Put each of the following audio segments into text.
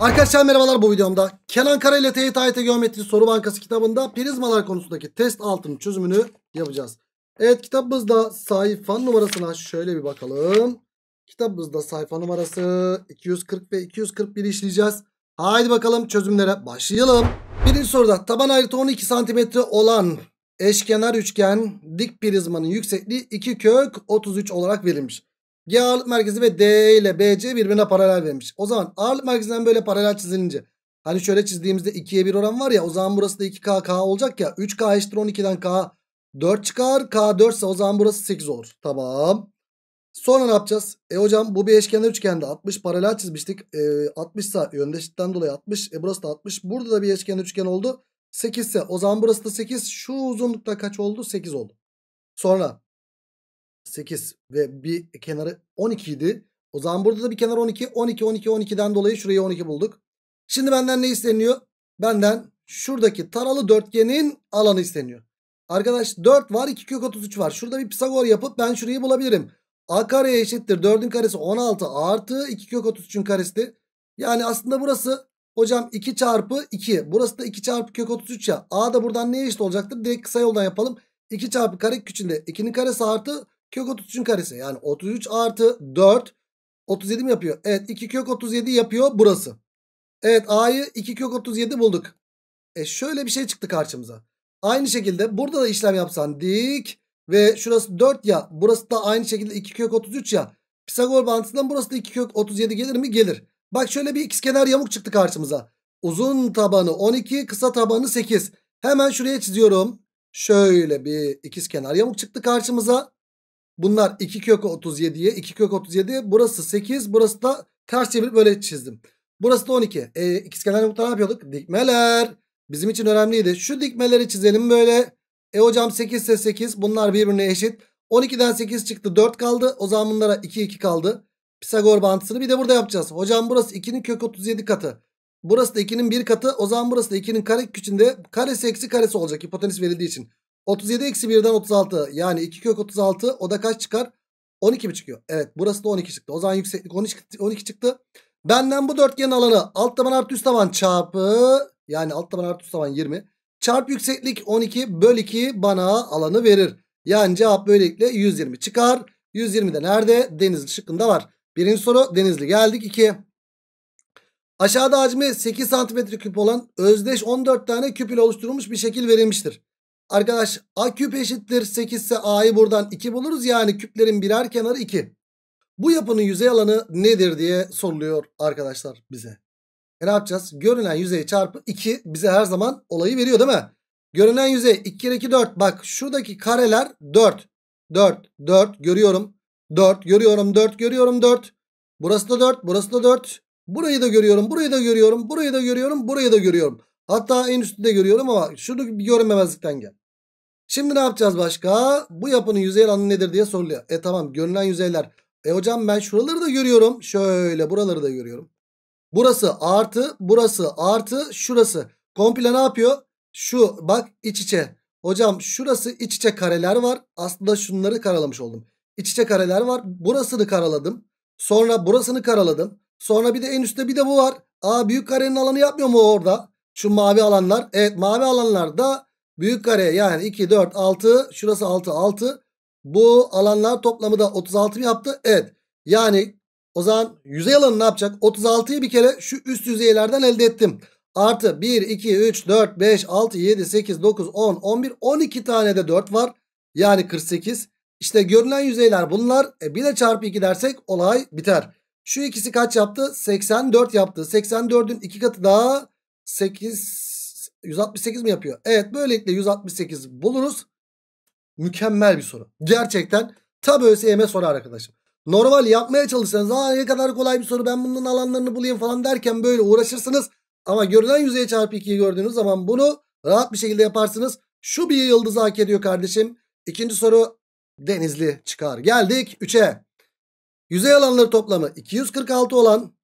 Arkadaşlar merhabalar bu videomda Kenan Kara ile Teyit Ayete Geometri Soru Bankası kitabında prizmalar konusundaki test altının çözümünü yapacağız. Evet kitabımızda sayfa numarasına şöyle bir bakalım. Kitabımızda sayfa numarası 240 ve 241 işleyeceğiz. Haydi bakalım çözümlere başlayalım. Birinci soruda taban ayrıtı 12 cm olan eşkenar üçgen dik prizmanın yüksekliği 2 kök 33 olarak verilmiş. G ağırlık merkezi ve D ile BC birbirine paralel vermiş. O zaman ağırlık merkezinden böyle paralel çizilince hani şöyle çizdiğimizde 2'ye 1 oran var ya o zaman burası da 2K K olacak ya. 3K eşittir 12'den K 4 çıkar. K 4 ise o zaman burası 8 olur. Tamam. Sonra ne yapacağız? E hocam bu bir eşkende üçgende 60 paralel çizmiştik. E, 60 ise yöndeşlikten dolayı 60. E burası da 60. Burada da bir eşkenar üçgen oldu. 8 ise o zaman burası da 8. Şu uzunlukta kaç oldu? 8 oldu. Sonra 8 ve bir kenarı 12 idi. O zaman burada da bir kenar 12. 12, 12, 12'den dolayı şurayı 12 bulduk. Şimdi benden ne isteniyor? Benden şuradaki taralı dörtgenin alanı isteniyor. Arkadaş 4 var 2 kök 33 var. Şurada bir Pisagor yapıp ben şurayı bulabilirim. A kareye eşittir 4'ün karesi 16 artı 2 kök 33'ün karesi. Yani aslında burası hocam 2 çarpı 2. Burası da 2 çarpı kök 33 ya. A da buradan neye eşit olacaktır? Direkt kısa yoldan yapalım. 2 çarpı kare küçülde 2'nin karesi artı Kök 33'ün karesi. Yani 33 artı 4 37 mi yapıyor? Evet 2 kök 37 yapıyor burası. Evet A'yı 2 kök 37 bulduk. E şöyle bir şey çıktı karşımıza. Aynı şekilde burada da işlem yapsan dik ve şurası 4 ya burası da aynı şekilde 2 kök 33 ya. Pisagor bağıntısından burası da 2 kök 37 gelir mi? Gelir. Bak şöyle bir ikizkenar yamuk çıktı karşımıza. Uzun tabanı 12 kısa tabanı 8. Hemen şuraya çiziyorum. Şöyle bir ikizkenar yamuk çıktı karşımıza. Bunlar 2 kök 37'ye 2 kök 37 burası 8 burası da ters çevirip böyle çizdim. Burası da 12. E, ikizkenar nokta ne yapıyorduk? Dikmeler. Bizim için önemliydi. Şu dikmeleri çizelim böyle. E hocam 8 ise 8 bunlar birbirine eşit. 12'den 8 çıktı 4 kaldı. O zaman bunlara 2 2 kaldı. Pisagor bantısını bir de burada yapacağız. Hocam burası 2'nin kök 37 katı. Burası da 2'nin 1 katı. O zaman burası da 2'nin kare köküçünde karesi eksi karesi olacak hipotenüs verildiği için. 37 eksi 1'den 36 yani 2 kök 36 o da kaç çıkar? 12 mi çıkıyor? Evet burası da 12 çıktı. O zaman yükseklik 12, 12 çıktı. Benden bu dörtgenin alanı alt taban artı üst taban çarpı yani alt taban artı üst taban 20 çarp yükseklik 12 böl 2 bana alanı verir. Yani cevap böylelikle 120 çıkar. 120 de nerede? Denizli şıkkında var. Birinci soru Denizli geldik 2. Aşağıda hacmi 8 santimetre küp olan özdeş 14 tane küp ile oluşturulmuş bir şekil verilmiştir. Arkadaş a küp eşittir 8 ise a'yı buradan 2 buluruz. Yani küplerin birer kenarı 2. Bu yapının yüzey alanı nedir diye soruluyor arkadaşlar bize. E ne yapacağız? Görünen yüzey çarpı 2 bize her zaman olayı veriyor değil mi? Görünen yüzey 2 kere 2 4. Bak şuradaki kareler 4. 4, 4 görüyorum. 4 görüyorum, 4 görüyorum, 4. Burası da 4, burası da 4. Burayı da görüyorum, burayı da görüyorum, burayı da görüyorum, burayı da görüyorum. Hatta en üstünde görüyorum ama şunu bir görmemezlikten gel. Şimdi ne yapacağız başka? Bu yapının yüzey alanı nedir diye soruluyor. E tamam görünen yüzeyler. E hocam ben şuraları da görüyorum. Şöyle buraları da görüyorum. Burası artı, burası artı, şurası. Komple ne yapıyor? Şu bak iç içe. Hocam şurası iç içe kareler var. Aslında şunları karalamış oldum. İç içe kareler var. Burasını karaladım. Sonra burasını karaladım. Sonra bir de en üstte bir de bu var. Aa büyük karenin alanı yapmıyor mu orada? Şu mavi alanlar. Evet mavi alanlarda büyük kare yani 2, 4, 6. Şurası 6, 6. Bu alanlar toplamı da 36 mı yaptı? Evet. Yani o zaman yüzey alanı ne yapacak? 36'yı bir kere şu üst yüzeylerden elde ettim. Artı 1, 2, 3, 4, 5, 6, 7, 8, 9, 10, 11, 12 tane de 4 var. Yani 48. İşte görünen yüzeyler bunlar. E 1 ile çarpı 2 dersek olay biter. Şu ikisi kaç yaptı? 84 yaptı. 84'ün 2 katı daha 8 168 mi yapıyor? Evet böylelikle 168 buluruz. Mükemmel bir soru. Gerçekten tam ÖSYM soru arkadaşım. Normal yapmaya çalışsanız aa ne kadar kolay bir soru ben bunun alanlarını bulayım falan derken böyle uğraşırsınız. Ama görülen yüzeye çarpı 2'yi gördüğünüz zaman bunu rahat bir şekilde yaparsınız. Şu bir yıldızı hak ediyor kardeşim. İkinci soru denizli çıkar. Geldik 3'e. Yüzey alanları toplamı 246 olan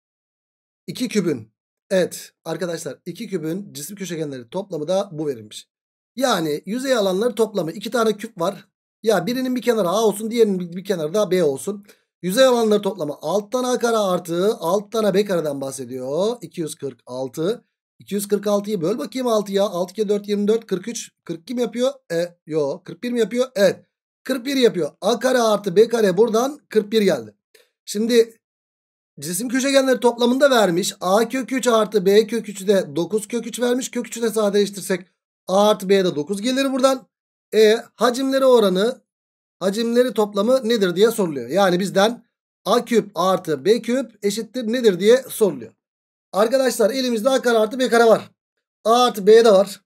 2 kübün Evet arkadaşlar iki kübün cisim köşegenleri toplamı da bu verilmiş. Yani yüzey alanları toplamı iki tane küp var. Ya birinin bir kenarı A olsun diğerinin bir kenarı da B olsun. Yüzey alanları toplamı alttan A kare artı alttan A B kareden bahsediyor. 246. 246'yı böl bakayım 6'ya. 6 kere 4 24 43. 42 mi yapıyor? E yo 41 mi yapıyor? Evet. 41 yapıyor. A kare artı B kare buradan 41 geldi. Şimdi Cisim köşegenleri toplamında vermiş. A kök 3 artı B kök 3'ü de 9 kök 3 vermiş. Kök 3'ü de sadeleştirsek A artı B'de 9 gelir buradan. E hacimleri oranı hacimleri toplamı nedir diye soruluyor. Yani bizden A küp artı B küp eşittir nedir diye soruluyor. Arkadaşlar elimizde A kare artı B kare var. A artı B de var.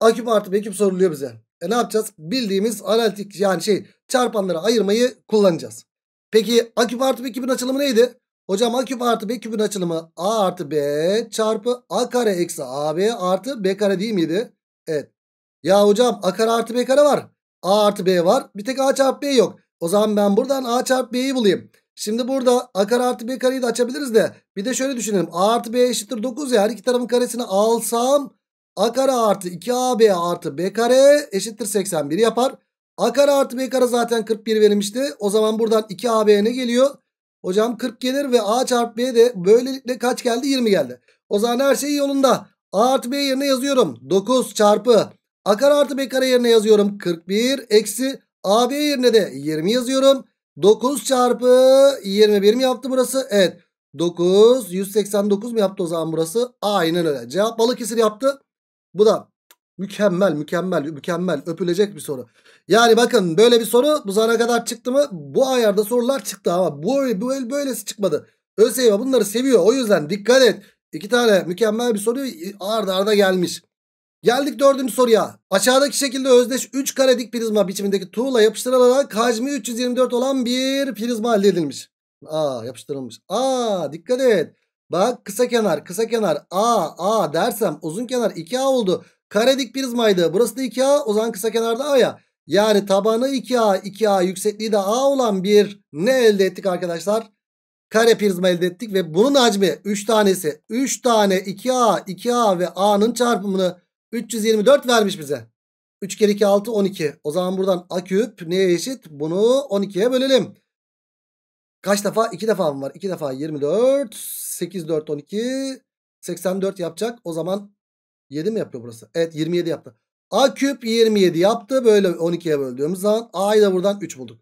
A küp artı B küp soruluyor bize. E ne yapacağız? Bildiğimiz analitik yani şey çarpanları ayırmayı kullanacağız. Peki A küp artı B küpün açılımı neydi? Hocam A küp artı B küpün açılımı A artı B çarpı A kare eksi AB artı B kare değil miydi? Evet. Ya hocam A kare artı B kare var. A artı B var. Bir tek A çarpı B yok. O zaman ben buradan A çarpı B'yi bulayım. Şimdi burada A kare artı B kareyi de açabiliriz de. Bir de şöyle düşünelim. A artı B eşittir 9 ya. Her iki tarafın karesini alsam A kare artı 2AB artı B kare eşittir 81 yapar. A kare artı B kare zaten 41 verilmişti. O zaman buradan 2AB ne geliyor? Hocam 40 gelir ve A çarpı B de böylelikle kaç geldi? 20 geldi. O zaman her şey yolunda. A artı B yerine yazıyorum. 9 çarpı A kare artı B kare yerine yazıyorum. 41 eksi AB yerine de 20 yazıyorum. 9 çarpı 21 mi yaptı burası? Evet. 9 189 mu yaptı o zaman burası? Aynen öyle. Cevap Balıkesir yaptı. Bu da Mükemmel mükemmel mükemmel öpülecek bir soru. Yani bakın böyle bir soru bu zana kadar çıktı mı? Bu ayarda sorular çıktı ama bu böyle böylesi çıkmadı. ÖSYM bunları seviyor. O yüzden dikkat et. İki tane mükemmel bir soru arda arda gelmiş. Geldik dördüncü soruya. Aşağıdaki şekilde özdeş 3 kare dik prizma biçimindeki tuğla yapıştırılarak hacmi 324 olan bir prizma elde edilmiş. Aa yapıştırılmış. Aa dikkat et. Bak kısa kenar kısa kenar A A dersem uzun kenar 2A oldu. Karedik prizmaydı. Burası da 2A. O zaman kısa kenarda A'ya. Yani tabanı 2A, 2A yüksekliği de A olan bir ne elde ettik arkadaşlar? Kare prizma elde ettik ve bunun hacmi 3 tanesi. 3 tane 2A, 2A ve A'nın çarpımını 324 vermiş bize. 3 kere 2 6 12. O zaman buradan A küp neye eşit? Bunu 12'ye bölelim. Kaç defa? 2 defa mı var? 2 defa 24. 8 4 12. 84 yapacak. O zaman 7 mi yapıyor burası? Evet 27 yaptı. A küp 27 yaptı. Böyle 12'ye böldüğümüz zaman A'yı da buradan 3 bulduk.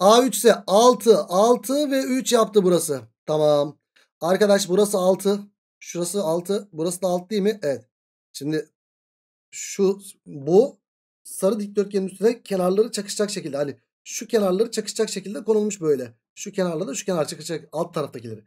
A3 ise 6, 6 ve 3 yaptı burası. Tamam. Arkadaş burası 6. Şurası 6. Burası da 6 değil mi? Evet. Şimdi şu bu sarı dikdörtgenin üstüne kenarları çakışacak şekilde. Hani şu kenarları çakışacak şekilde konulmuş böyle. Şu kenarla da şu kenar çakışacak alt taraftakileri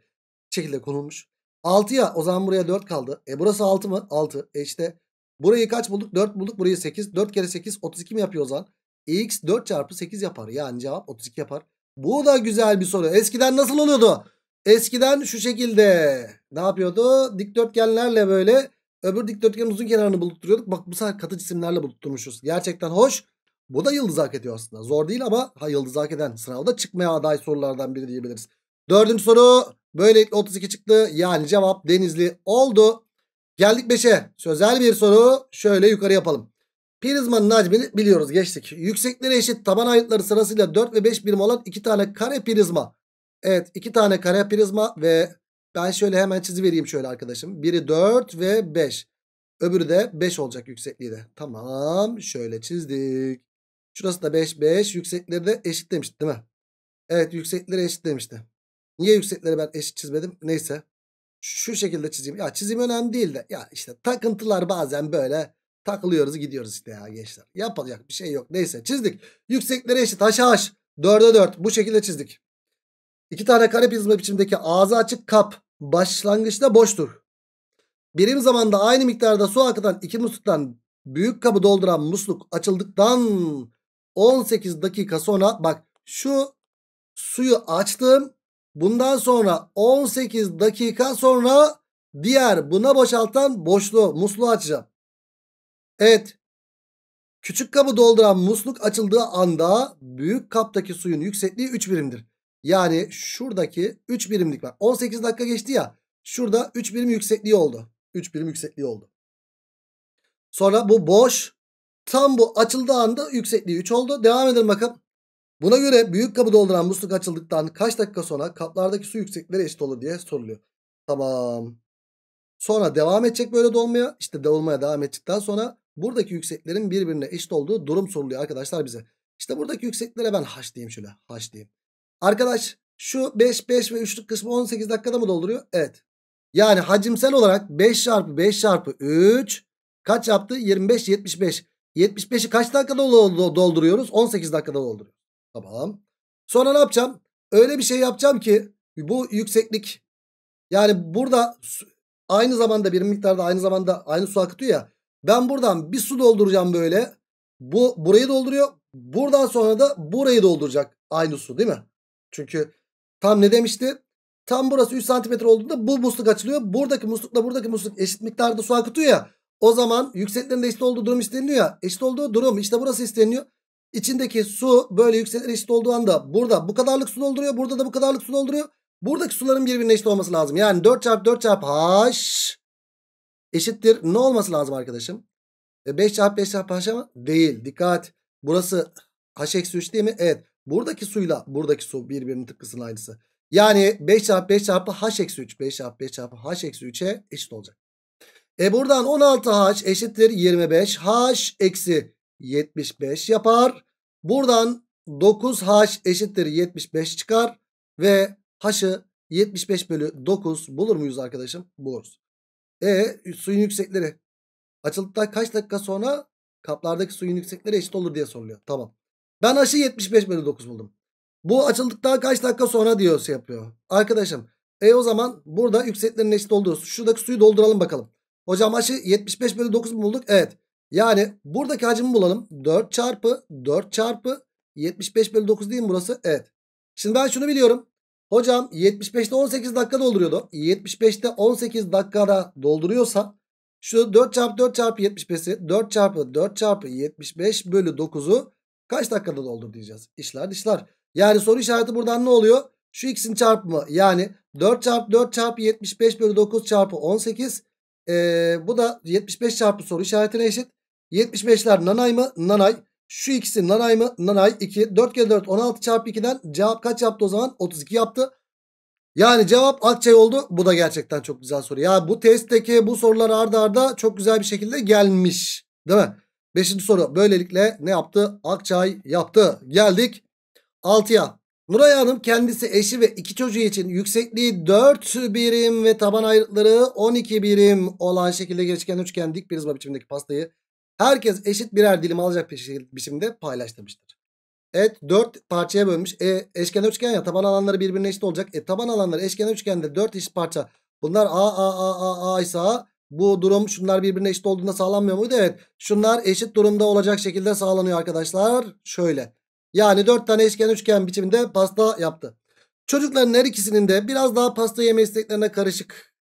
şekilde konulmuş. 6 ya o zaman buraya 4 kaldı. E burası 6 mı? 6. E işte burayı kaç bulduk? 4 bulduk. Burayı 8. 4 kere 8 32 mi yapıyor o zaman? E x 4 çarpı 8 yapar. Yani cevap 32 yapar. Bu da güzel bir soru. Eskiden nasıl oluyordu? Eskiden şu şekilde ne yapıyordu? Dikdörtgenlerle böyle öbür dikdörtgenin uzun kenarını bulutturuyorduk. Bak bu sefer katı cisimlerle bulutturmuşuz. Gerçekten hoş. Bu da yıldız hak ediyor aslında. Zor değil ama ha, yıldız hak eden sınavda çıkmaya aday sorulardan biri diyebiliriz. Dördüncü soru Böylelikle 32 çıktı. Yani cevap Denizli oldu. Geldik 5'e. Sözel bir soru. Şöyle yukarı yapalım. Prizmanın hacmini biliyoruz geçtik. Yüksekleri eşit taban ayıtları sırasıyla 4 ve 5 birim olan 2 tane kare prizma. Evet 2 tane kare prizma ve ben şöyle hemen çizi vereyim şöyle arkadaşım. Biri 4 ve 5. Öbürü de 5 olacak yüksekliği de. Tamam şöyle çizdik. Şurası da 5 5 yüksekleri de eşit demişti değil mi? Evet yüksekleri eşit demişti. Niye yüksekleri ben eşit çizmedim? Neyse. Şu şekilde çizeyim. Ya çizim önemli değil de. Ya işte takıntılar bazen böyle takılıyoruz gidiyoruz işte ya gençler. Yapacak bir şey yok. Neyse çizdik. Yüksekleri eşit haşa haş. 4'e 4 bu şekilde çizdik. İki tane kare prizma biçimdeki ağzı açık kap başlangıçta boştur. Birim zamanda aynı miktarda su akıtan iki musluktan büyük kabı dolduran musluk açıldıktan 18 dakika sonra bak şu suyu açtım Bundan sonra 18 dakika sonra diğer buna boşaltan boşluğu musluğu açacağım. Evet. Küçük kabı dolduran musluk açıldığı anda büyük kaptaki suyun yüksekliği 3 birimdir. Yani şuradaki 3 birimlik var. 18 dakika geçti ya. Şurada 3 birim yüksekliği oldu. 3 birim yüksekliği oldu. Sonra bu boş. Tam bu açıldığı anda yüksekliği 3 oldu. Devam edelim bakalım. Buna göre büyük kabı dolduran musluk açıldıktan kaç dakika sonra kaplardaki su yüksekleri eşit olur diye soruluyor. Tamam. Sonra devam edecek böyle dolmaya. İşte dolmaya devam ettikten sonra buradaki yükseklerin birbirine eşit olduğu durum soruluyor arkadaşlar bize. İşte buradaki yükseklere ben h diyeyim şöyle. H diyeyim. Arkadaş şu 5, 5 ve 3'lük kısmı 18 dakikada mı dolduruyor? Evet. Yani hacimsel olarak 5 çarpı 5 çarpı 3 kaç yaptı? 25, 75. 75'i kaç dakikada dolduruyoruz? 18 dakikada dolduruyoruz. Tamam. Sonra ne yapacağım? Öyle bir şey yapacağım ki bu yükseklik yani burada aynı zamanda bir miktarda aynı zamanda aynı su akıtıyor ya. Ben buradan bir su dolduracağım böyle. Bu burayı dolduruyor. Buradan sonra da burayı dolduracak aynı su değil mi? Çünkü tam ne demişti? Tam burası 3 cm olduğunda bu musluk açılıyor. Buradaki muslukla buradaki musluk eşit miktarda su akıtıyor ya. O zaman yükseklerin eşit olduğu durum isteniliyor ya. Eşit olduğu durum işte burası isteniliyor. İçindeki su böyle yükselir eşit olduğu anda burada bu kadarlık su dolduruyor. Burada da bu kadarlık su dolduruyor. Buradaki suların birbirine eşit olması lazım. Yani 4 çarpı 4 çarpı H eşittir. Ne olması lazım arkadaşım? 5 e, çarpı 5 çarpı H ama değil. Dikkat. Burası H eksi 3 değil mi? Evet. Buradaki suyla buradaki su birbirinin tıpkısının aynısı. Yani 5 çarpı 5 çarpı H eksi 3. 5 çarpı 5 çarpı H eksi 3'e eşit olacak. E buradan 16H eşittir 25. H eksi 75 yapar. Buradan 9H eşittir 75 çıkar. Ve H'ı 75 bölü 9 bulur muyuz arkadaşım? Buluruz. E suyun yüksekleri açıldıktan kaç dakika sonra kaplardaki suyun yüksekleri eşit olur diye soruluyor. Tamam. Ben H'ı 75 bölü 9 buldum. Bu açıldıktan kaç dakika sonra diyor şey yapıyor. Arkadaşım e o zaman burada yükseklerin eşit olduğu şuradaki suyu dolduralım bakalım. Hocam H'ı 75 bölü 9 mu bulduk? Evet. Yani buradaki hacmi bulalım. 4 çarpı 4 çarpı 75 bölü 9 değil mi burası? Evet. Şimdi ben şunu biliyorum. Hocam 75'te 18 dakika dolduruyordu. 75'te 18 dakikada dolduruyorsa şu 4 çarpı 4 çarpı 75'i 4 çarpı 4 çarpı 75 bölü 9'u kaç dakikada doldur diyeceğiz. İşler dişler. Yani soru işareti buradan ne oluyor? Şu x'in çarpımı yani 4 çarpı 4 çarpı 75 bölü 9 çarpı 18 ee, bu da 75 çarpı soru işaretine eşit. 75'ler nanay mı? Nanay. Şu ikisi nanay mı? Nanay. 2. 4 kere 4 16 çarpı 2'den cevap kaç yaptı o zaman? 32 yaptı. Yani cevap Akçay oldu. Bu da gerçekten çok güzel soru. Ya bu testteki bu sorular arda arda çok güzel bir şekilde gelmiş. Değil mi? Beşinci soru. Böylelikle ne yaptı? Akçay yaptı. Geldik 6'ya. Nuray Hanım kendisi eşi ve iki çocuğu için yüksekliği 4 birim ve taban ayrıtları 12 birim olan şekilde geçken üçgen dik prizma biçimindeki pastayı Herkes eşit birer dilim alacak biçimde paylaştırmıştır. Evet 4 parçaya bölmüş. E, eşken üçgen ya taban alanları birbirine eşit olacak. E, taban alanları eşken üçgende 4 eşit parça. Bunlar A A A A A ise Bu durum şunlar birbirine eşit olduğunda sağlanmıyor muydu? Evet. Şunlar eşit durumda olacak şekilde sağlanıyor arkadaşlar. Şöyle. Yani 4 tane eşken üçgen biçiminde pasta yaptı. Çocukların her ikisinin de biraz daha pasta yeme isteklerine karışık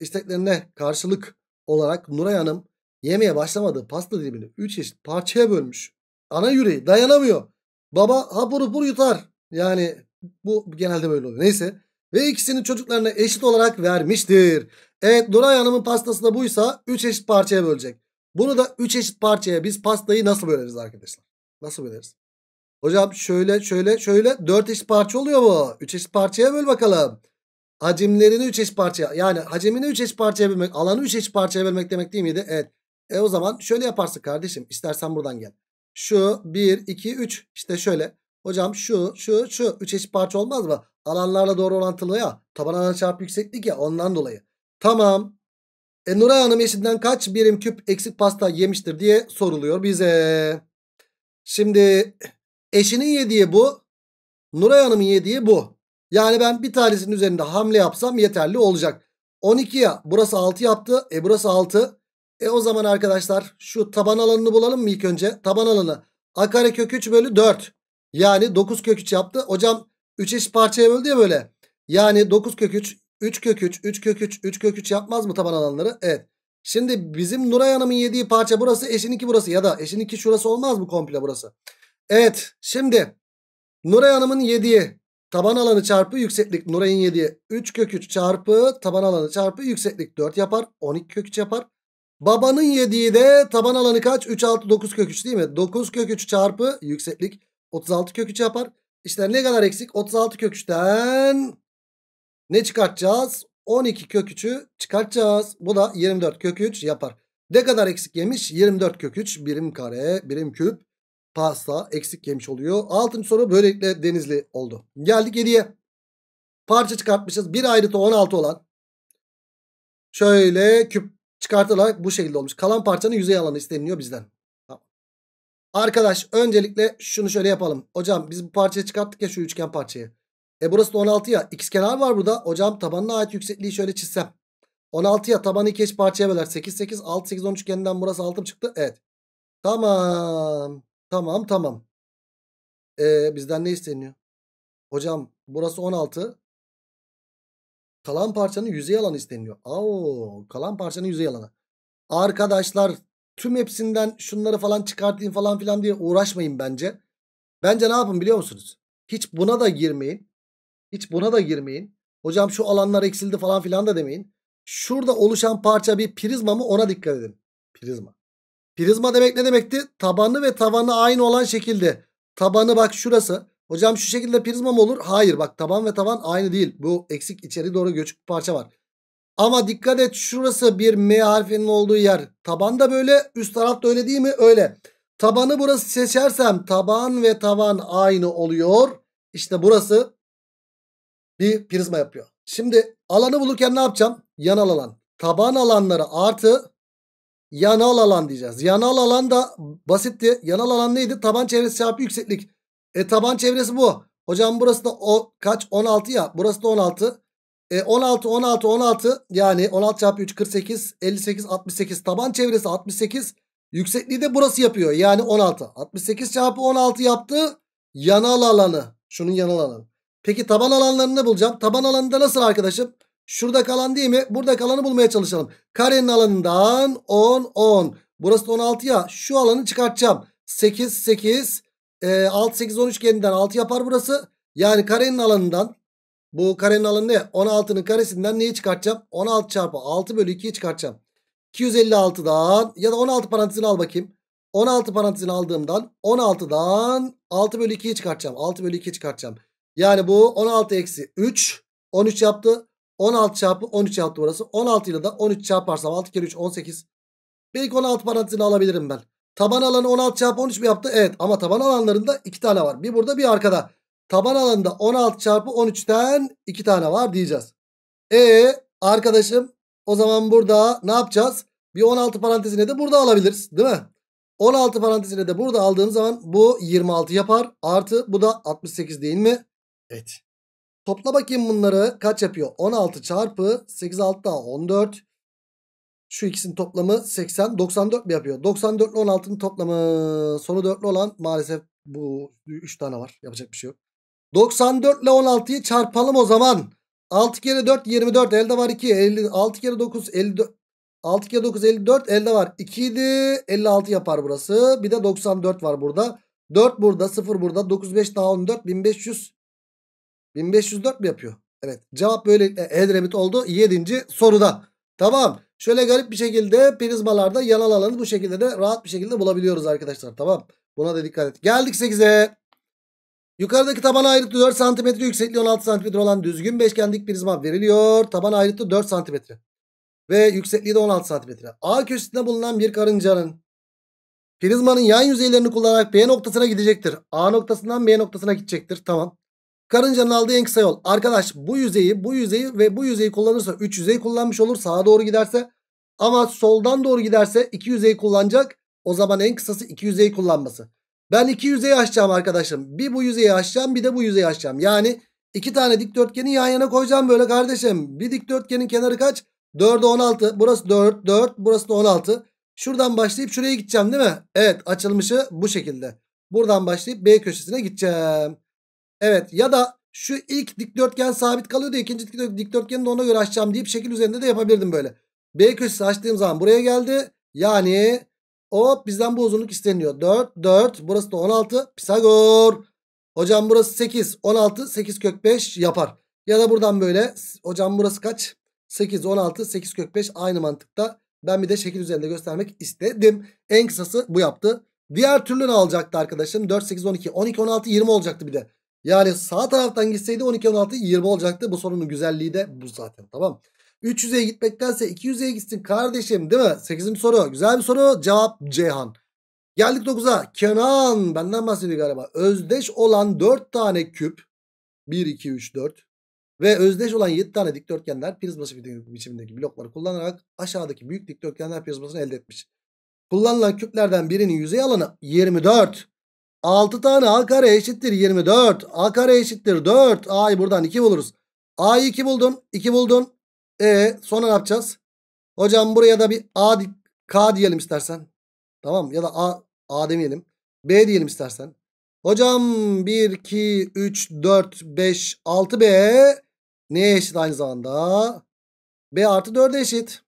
isteklerine karşılık olarak Nuray Hanım Yemeye başlamadığı pasta dilimini 3 eşit parçaya bölmüş. Ana yüreği dayanamıyor. Baba hapur hapur yutar. Yani bu genelde böyle oluyor. Neyse. Ve ikisini çocuklarına eşit olarak vermiştir. Evet Nuray Hanım'ın pastası da buysa 3 eşit parçaya bölecek. Bunu da 3 eşit parçaya biz pastayı nasıl böleriz arkadaşlar? Nasıl böleriz? Hocam şöyle şöyle şöyle 4 eşit parça oluyor bu. 3 eşit parçaya böl bakalım. Hacimlerini 3 eşit parçaya yani hacimini 3 eşit parçaya bölmek alanı 3 eşit parçaya bölmek demek değil miydi? Evet. E o zaman şöyle yaparsın kardeşim. İstersen buradan gel. Şu 1, 2, 3. İşte şöyle. Hocam şu, şu, şu. 3 eşit parça olmaz mı? Alanlarla doğru orantılı ya. Taban alan çarpı yükseklik ya. Ondan dolayı. Tamam. E Nuray Hanım eşinden kaç birim küp eksik pasta yemiştir diye soruluyor bize. Şimdi eşinin yediği bu. Nuray Hanım'ın yediği bu. Yani ben bir tanesinin üzerinde hamle yapsam yeterli olacak. 12 ya burası 6 yaptı. E burası 6. E o zaman arkadaşlar şu taban alanını bulalım mı ilk önce? Taban alanı a kare kök 3 bölü 4. Yani 9 kök 3 yaptı. Hocam 3 eş parçaya böldü ya böyle. Yani 9 kök 3, 3 kök 3, 3 kök 3, 3 kök 3 yapmaz mı taban alanları? Evet. Şimdi bizim Nuray Hanım'ın yediği parça burası eşin 2 burası ya da eşin 2 şurası olmaz mı komple burası? Evet şimdi Nuray Hanım'ın yediği taban alanı çarpı yükseklik Nuray'ın yediği 3 kök 3 çarpı taban alanı çarpı yükseklik 4 yapar 12 kök 3 yapar. Babanın yediği de taban alanı kaç? 3, 6, 9 kök 3 değil mi? 9 kök 3 çarpı yükseklik 36 kök 3 yapar. İşte ne kadar eksik? 36 kök 3'ten ne çıkartacağız? 12 kök 3'ü çıkartacağız. Bu da 24 kök 3 yapar. Ne kadar eksik yemiş? 24 kök 3 birim kare birim küp pasta eksik yemiş oluyor. Altıncı soru böylelikle denizli oldu. Geldik 7'ye. Parça çıkartmışız. Bir ayrıtı 16 olan şöyle küp çıkartılarak bu şekilde olmuş. Kalan parçanın yüzey alanı isteniliyor bizden. Arkadaş öncelikle şunu şöyle yapalım. Hocam biz bu parçayı çıkarttık ya şu üçgen parçayı. E burası da 16 ya. X kenar var burada. Hocam tabanına ait yüksekliği şöyle çizsem. 16 ya tabanı iki eş parçaya böler. 8 8 6 8 10 üçgeninden burası 6 çıktı? Evet. Tamam. Tamam tamam. Ee, bizden ne isteniyor? Hocam burası 16. Kalan parçanın yüzey alanı isteniyor. Oo, kalan parçanın yüzey alanı. Arkadaşlar tüm hepsinden şunları falan çıkartayım falan filan diye uğraşmayın bence. Bence ne yapın biliyor musunuz? Hiç buna da girmeyin. Hiç buna da girmeyin. Hocam şu alanlar eksildi falan filan da demeyin. Şurada oluşan parça bir prizma mı ona dikkat edin. Prizma. Prizma demek ne demekti? Tabanı ve tavanı aynı olan şekilde. Tabanı bak şurası. Hocam şu şekilde prizma mı olur? Hayır bak taban ve taban aynı değil. Bu eksik içeri doğru göçük bir parça var. Ama dikkat et şurası bir M harfinin olduğu yer. Taban da böyle üst taraf da öyle değil mi? Öyle. Tabanı burası seçersem taban ve taban aynı oluyor. İşte burası bir prizma yapıyor. Şimdi alanı bulurken ne yapacağım? Yanal alan. Taban alanları artı yanal alan diyeceğiz. Yanal alan da basitti. Yanal alan neydi? Taban çevresi çarpı yükseklik. E taban çevresi bu. Hocam burası da o, kaç? 16 ya. Burası da 16. E 16 16 16 yani 16 çarpı 3 48 58 68 taban çevresi 68 yüksekliği de burası yapıyor yani 16 68 çarpı 16 yaptı yanal alanı şunun yanal alanı peki taban alanlarını bulacağım taban alanında nasıl arkadaşım şurada kalan değil mi burada kalanı bulmaya çalışalım karenin alanından 10 10 burası da 16 ya şu alanı çıkartacağım 8 8 e, 6 8 13 üçgeninden 6 yapar burası. Yani karenin alanından bu karenin alanı ne? 16'nın karesinden neyi çıkartacağım? 16 çarpı 6 bölü 2'yi çıkartacağım. 256'dan ya da 16 parantezini al bakayım. 16 parantezini aldığımdan 16'dan 6 bölü 2'yi çıkartacağım. 6 bölü 2'yi çıkartacağım. Yani bu 16 eksi 3 13 yaptı. 16 çarpı 13 yaptı burası. 16 ile de 13 çarparsam 6 kere 3 18. Belki 16 parantezini alabilirim ben. Taban alanı 16 çarpı 13 mi yaptı? Evet ama taban alanlarında 2 tane var. Bir burada bir arkada. Taban alanında 16 çarpı 13'ten 2 tane var diyeceğiz. E arkadaşım o zaman burada ne yapacağız? Bir 16 parantezine de burada alabiliriz değil mi? 16 parantezine de burada aldığın zaman bu 26 yapar. Artı bu da 68 değil mi? Evet. Topla bakayım bunları kaç yapıyor? 16 çarpı 8 6 daha 14. Şu ikisinin toplamı 80. 94 mi yapıyor? 94 ile 16'nın toplamı. Sonu 4'lü olan maalesef bu 3 tane var. Yapacak bir şey yok. 94 ile 16'yı çarpalım o zaman. 6 kere 4 24. Elde var 2. 50, 6 kere 9 54. 6 kere 9 54. Elde var 2 idi. 56 yapar burası. Bir de 94 var burada. 4 burada 0 burada 9 5 daha 14 1500 1504 mi yapıyor? Evet cevap böyle Edremit oldu 7. soruda. Tamam. Şöyle garip bir şekilde prizmalarda yanal alanı bu şekilde de rahat bir şekilde bulabiliyoruz arkadaşlar. Tamam. Buna da dikkat et. Geldik 8'e. Yukarıdaki taban ayrıtı 4 cm yüksekliği 16 cm olan düzgün beşgenlik prizma veriliyor. Taban ayrıtı 4 cm. Ve yüksekliği de 16 cm. A köşesinde bulunan bir karıncanın prizmanın yan yüzeylerini kullanarak B noktasına gidecektir. A noktasından B noktasına gidecektir. Tamam. Karıncanın aldığı en kısa yol. Arkadaş bu yüzeyi bu yüzeyi ve bu yüzeyi kullanırsa 3 yüzey kullanmış olur sağa doğru giderse. Ama soldan doğru giderse 2 yüzeyi kullanacak. O zaman en kısası 2 yüzeyi kullanması. Ben 2 yüzeyi açacağım arkadaşım. Bir bu yüzeyi açacağım bir de bu yüzeyi açacağım. Yani iki tane dikdörtgeni yan yana koyacağım böyle kardeşim. Bir dikdörtgenin kenarı kaç? 4'e 16. Burası 4. 4. Burası da 16. Şuradan başlayıp şuraya gideceğim değil mi? Evet açılmışı bu şekilde. Buradan başlayıp B köşesine gideceğim. Evet ya da şu ilk dikdörtgen sabit kalıyordu. ikinci dikdörtgeni de ona göre açacağım deyip şekil üzerinde de yapabilirdim böyle. B köşesi açtığım zaman buraya geldi. Yani hop bizden bu uzunluk isteniyor. 4, 4 burası da 16 Pisagor. Hocam burası 8, 16, 8 kök 5 yapar. Ya da buradan böyle hocam burası kaç? 8, 16, 8 kök 5 aynı mantıkta. Ben bir de şekil üzerinde göstermek istedim. En kısası bu yaptı. Diğer türlü ne olacaktı arkadaşım? 4, 8, 12, 12, 16, 20 olacaktı bir de. Yani sağ taraftan gitseydi 12, 16, 20 olacaktı. Bu sorunun güzelliği de bu zaten tamam 300'e gitmektense 200'e gitsin kardeşim değil mi? 8. soru. Güzel bir soru. Cevap Ceyhan. Geldik 9'a. Kenan benden bahsediyor galiba. Özdeş olan 4 tane küp. 1, 2, 3, 4. Ve özdeş olan 7 tane dikdörtgenler prizması biçimindeki blokları kullanarak aşağıdaki büyük dikdörtgenler prizmasını elde etmiş. Kullanılan küplerden birinin yüzey alanı 24. 6 tane a kare eşittir 24. a kare eşittir 4. a'yı buradan 2 buluruz. a'yı 2 buldun 2 buldun E sonra ne yapacağız? Hocam buraya da bir a k diyelim istersen. Tamam ya da a a demeyelim. B diyelim istersen. Hocam 1 2 3 4 5 6 B ne eşit aynı zamanda? B artı 4'e eşit.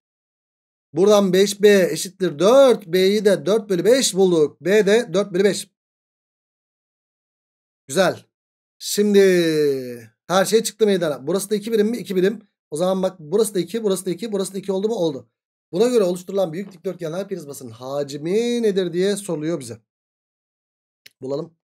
Buradan 5B eşittir 4. B'yi de 4 bölü 5 bulduk. B de 4 bölü 5. Güzel. Şimdi her şey çıktı meydana. Burası da 2 birim mi? 2 birim. O zaman bak burası da 2, burası da 2, burası da 2 oldu mu? Oldu. Buna göre oluşturulan büyük dikdörtgenler prizmasının hacmi nedir diye soruluyor bize. Bulalım.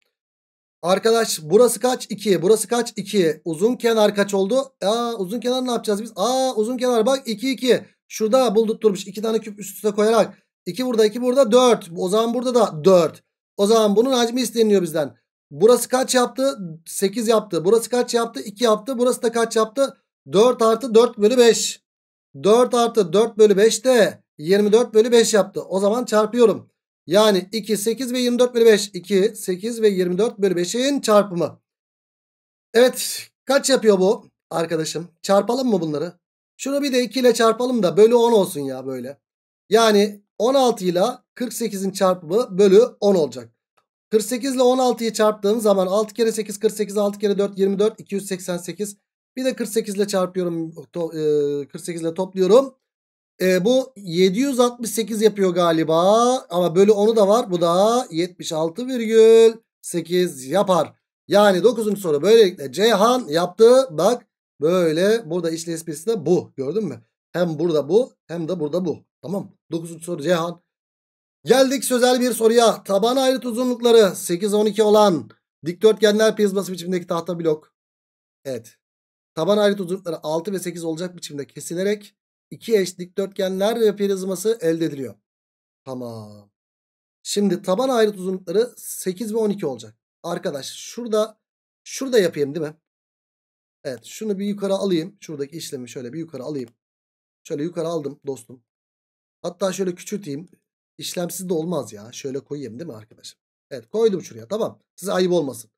Arkadaş burası kaç? 2. Burası kaç? 2. Uzun kenar kaç oldu? Aa uzun kenar ne yapacağız biz? Aa uzun kenar bak 2 2. Şurada durmuş 2 tane küp üst üste koyarak. 2 burada 2 burada 4. O zaman burada da 4. O zaman bunun hacmi isteniyor bizden. Burası kaç yaptı? 8 yaptı. Burası kaç yaptı? 2 yaptı. Burası da kaç yaptı? 4 artı 4 bölü 5. 4 artı 4 bölü 5 de 24 bölü 5 yaptı. O zaman çarpıyorum. Yani 2, 8 ve 24 bölü 5. 2, 8 ve 24 bölü 5'in çarpımı. Evet kaç yapıyor bu arkadaşım? Çarpalım mı bunları? Şunu bir de 2 ile çarpalım da bölü 10 olsun ya böyle. Yani 16 ile 48'in çarpımı bölü 10 olacak. 48 ile 16'yı çarptığım zaman 6 kere 8 48 6 kere 4 24 288. Bir de 48 ile çarpıyorum 48 e, ile topluyorum. E, bu 768 yapıyor galiba ama bölü 10'u da var. Bu da 76,8 yapar. Yani 9. soru böylelikle Ceyhan yaptı. Bak böyle burada işle esprisi de bu. Gördün mü? Hem burada bu hem de burada bu. Tamam. 9. soru Ceyhan Geldik sözel bir soruya. Taban ayrıt uzunlukları 8-12 olan dikdörtgenler prizması biçimindeki tahta blok. Evet. Taban ayrıt uzunlukları 6 ve 8 olacak biçimde kesilerek iki eş dikdörtgenler prizması elde ediliyor. Tamam. Şimdi taban ayrıt uzunlukları 8 ve 12 olacak. Arkadaş şurada şurada yapayım değil mi? Evet şunu bir yukarı alayım. Şuradaki işlemi şöyle bir yukarı alayım. Şöyle yukarı aldım dostum. Hatta şöyle küçülteyim işlemsiz de olmaz ya. Şöyle koyayım değil mi arkadaşım? Evet koydum şuraya tamam. Size ayıp olmasın.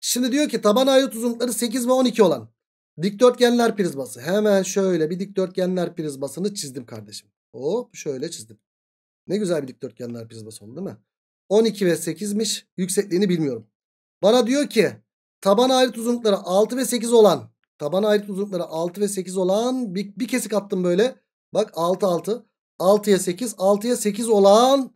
Şimdi diyor ki taban ayrıt uzunlukları 8 ve 12 olan dikdörtgenler prizması. Hemen şöyle bir dikdörtgenler prizmasını çizdim kardeşim. Hop şöyle çizdim. Ne güzel bir dikdörtgenler prizması oldu değil mi? 12 ve 8'miş. Yüksekliğini bilmiyorum. Bana diyor ki taban ayrıt uzunlukları 6 ve 8 olan taban ayrıt uzunlukları 6 ve 8 olan bir, bir kesik attım böyle. Bak 6 6. 6'ya 8. 6'ya 8 olan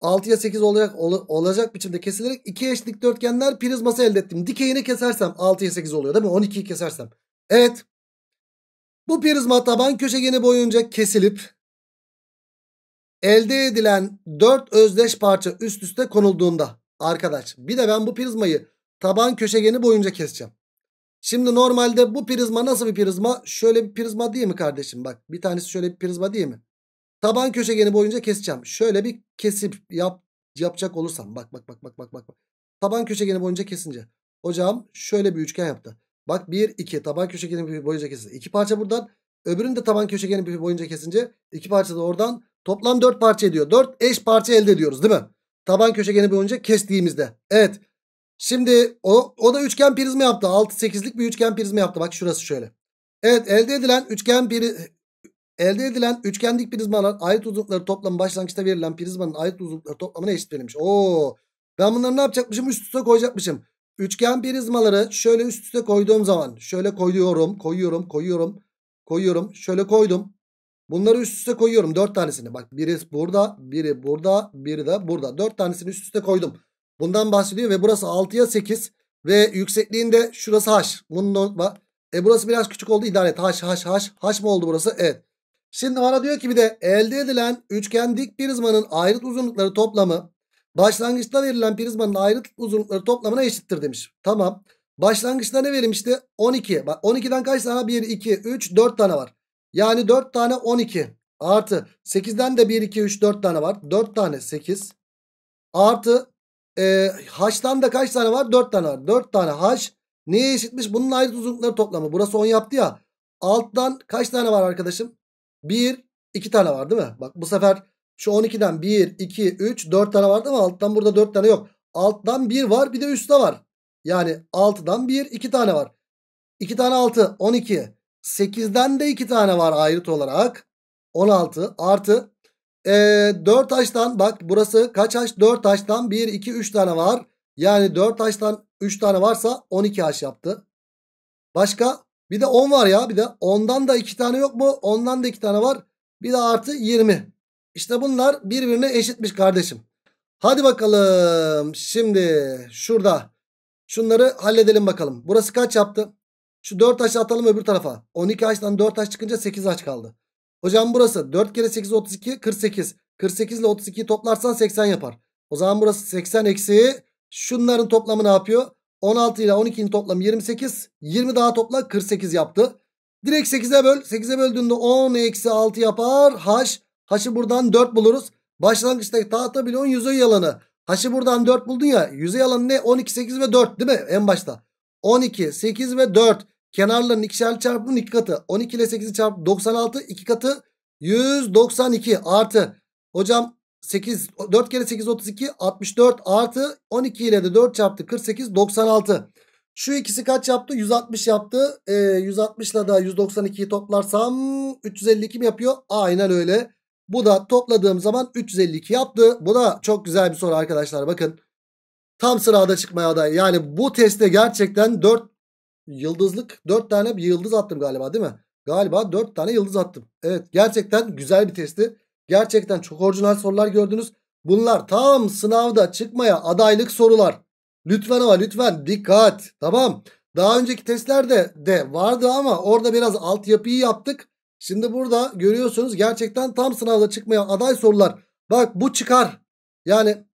6'ya 8 olacak, olacak biçimde kesilerek iki eş dikdörtgenler prizması elde ettim. Dikeyini kesersem 6'ya 8 oluyor değil mi? 12'yi kesersem. Evet. Bu prizma taban köşegeni boyunca kesilip elde edilen 4 özdeş parça üst üste konulduğunda arkadaş bir de ben bu prizmayı taban köşegeni boyunca keseceğim. Şimdi normalde bu prizma nasıl bir prizma? Şöyle bir prizma değil mi kardeşim? Bak bir tanesi şöyle bir prizma değil mi? Taban köşegeni boyunca keseceğim. Şöyle bir kesip yap, yapacak olursam. Bak bak bak bak bak bak. Taban köşegeni boyunca kesince. Hocam şöyle bir üçgen yaptı. Bak 1 2 taban köşegeni boyunca kesince. 2 parça buradan. Öbürünü de taban köşegeni boyunca kesince. 2 parça da oradan. Toplam 4 parça ediyor. 4 eş parça elde ediyoruz değil mi? Taban köşegeni boyunca kestiğimizde. Evet. Şimdi o, o da üçgen prizma yaptı. 6-8'lik bir üçgen prizma yaptı. Bak şurası şöyle. Evet elde edilen üçgen bir elde edilen üçgenlik prizmalar ait uzunlukları toplamı başlangıçta verilen prizmanın ait uzunlukları toplamına eşit verilmiş. Oo. Ben bunları ne yapacakmışım? Üst üste koyacakmışım. Üçgen prizmaları şöyle üst üste koyduğum zaman şöyle koyuyorum, koyuyorum, koyuyorum, koyuyorum. Şöyle koydum. Bunları üst üste koyuyorum. Dört tanesini. Bak biri burada, biri burada, biri de burada. Dört tanesini üst üste koydum. Bundan bahsediyor ve burası 6'ya 8 ve yüksekliğinde şurası h. Bunun e burası biraz küçük oldu idare et. H h h h mı oldu burası? Evet. Şimdi bana diyor ki bir de elde edilen üçgen dik prizmanın ayrıt uzunlukları toplamı başlangıçta verilen prizmanın ayrıt uzunlukları toplamına eşittir demiş. Tamam. Başlangıçta ne verilmişti? 12. Bak 12'den kaç tane? 1, 2, 3, 4 tane var. Yani 4 tane 12. Artı 8'den de 1, 2, 3, 4 tane var. 4 tane 8. Artı e, ee, haştan da kaç tane var? 4 tane var. 4 tane haş neye eşitmiş? Bunun ayrı uzunlukları toplamı. Burası 10 yaptı ya. Alttan kaç tane var arkadaşım? 1, 2 tane var değil mi? Bak bu sefer şu 12'den 1, 2, 3, 4 tane vardı ama alttan burada 4 tane yok. Alttan 1 var bir de üstte var. Yani 6'dan 1, 2 tane var. 2 tane 6, 12. 8'den de 2 tane var ayrıt olarak. 16 artı e, ee, 4H'dan bak burası kaç H? 4H'dan 1, 2, 3 tane var. Yani 4H'dan 3 tane varsa 12H yaptı. Başka? Bir de 10 var ya bir de. ondan da 2 tane yok mu? ondan da 2 tane var. Bir de artı 20. İşte bunlar birbirine eşitmiş kardeşim. Hadi bakalım. Şimdi şurada. Şunları halledelim bakalım. Burası kaç yaptı? Şu 4 taşı atalım öbür tarafa. 12 açtan 4 taş çıkınca 8 aç kaldı. Hocam burası 4 kere 8 32 48. 48 ile 32'yi toplarsan 80 yapar. O zaman burası 80 eksi. Şunların toplamı ne yapıyor? 16 ile 12'nin toplamı 28. 20 daha topla 48 yaptı. Direkt 8'e böl. 8'e böldüğünde 10 eksi 6 yapar. H. H'ı buradan 4 buluruz. Başlangıçtaki tahta bloğun yüzey yalanı. H'ı buradan 4 buldun ya. Yüzey yalanı ne? 12, 8 ve 4 değil mi? En başta. 12, 8 ve 4. Kenarların ikişer çarpımın iki katı. 12 ile 8'i çarp 96 iki katı 192 artı. Hocam 8 4 kere 8 32 64 artı 12 ile de 4 çarptı 48 96. Şu ikisi kaç yaptı? 160 yaptı. E, ee, 160 ile da 192'yi toplarsam 352 mi yapıyor? Aynen öyle. Bu da topladığım zaman 352 yaptı. Bu da çok güzel bir soru arkadaşlar. Bakın tam sırada çıkmaya aday. Yani bu testte gerçekten 4 yıldızlık 4 tane bir yıldız attım galiba değil mi? Galiba 4 tane yıldız attım. Evet gerçekten güzel bir testti. Gerçekten çok orijinal sorular gördünüz. Bunlar tam sınavda çıkmaya adaylık sorular. Lütfen ama lütfen dikkat. Tamam. Daha önceki testlerde de vardı ama orada biraz altyapıyı yaptık. Şimdi burada görüyorsunuz gerçekten tam sınavda çıkmaya aday sorular. Bak bu çıkar. Yani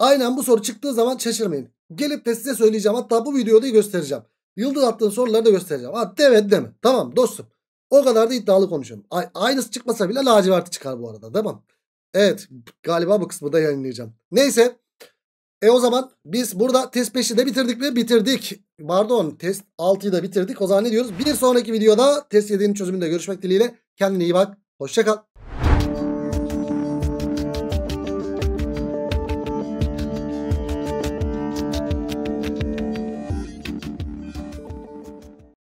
aynen bu soru çıktığı zaman şaşırmayın. Gelip de size söyleyeceğim. Hatta bu videoda göstereceğim. Yıldız attığın soruları da göstereceğim. Ha deme deme. Tamam dostum. O kadar da iddialı konuşuyorum. A aynısı çıkmasa bile laciverti çıkar bu arada. Tamam. Evet. Galiba bu kısmı da yayınlayacağım. Neyse. E o zaman biz burada test 5'i de bitirdik mi? Bitirdik. Pardon test 6'yı da bitirdik. O zaman ne diyoruz? Bir sonraki videoda test 7'nin çözümünde görüşmek dileğiyle. Kendine iyi bak. Hoşçakal.